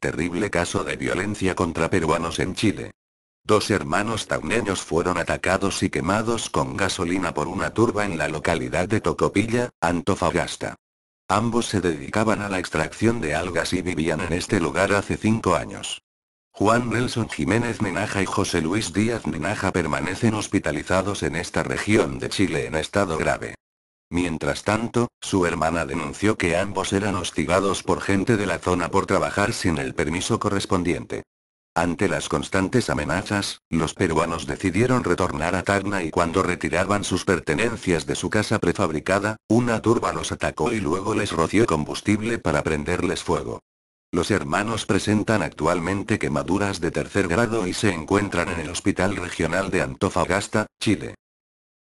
Terrible caso de violencia contra peruanos en Chile. Dos hermanos tauneños fueron atacados y quemados con gasolina por una turba en la localidad de Tocopilla, Antofagasta. Ambos se dedicaban a la extracción de algas y vivían en este lugar hace cinco años. Juan Nelson Jiménez Menaja y José Luis Díaz Menaja permanecen hospitalizados en esta región de Chile en estado grave. Mientras tanto, su hermana denunció que ambos eran hostigados por gente de la zona por trabajar sin el permiso correspondiente. Ante las constantes amenazas, los peruanos decidieron retornar a Tacna y cuando retiraban sus pertenencias de su casa prefabricada, una turba los atacó y luego les roció combustible para prenderles fuego. Los hermanos presentan actualmente quemaduras de tercer grado y se encuentran en el Hospital Regional de Antofagasta, Chile.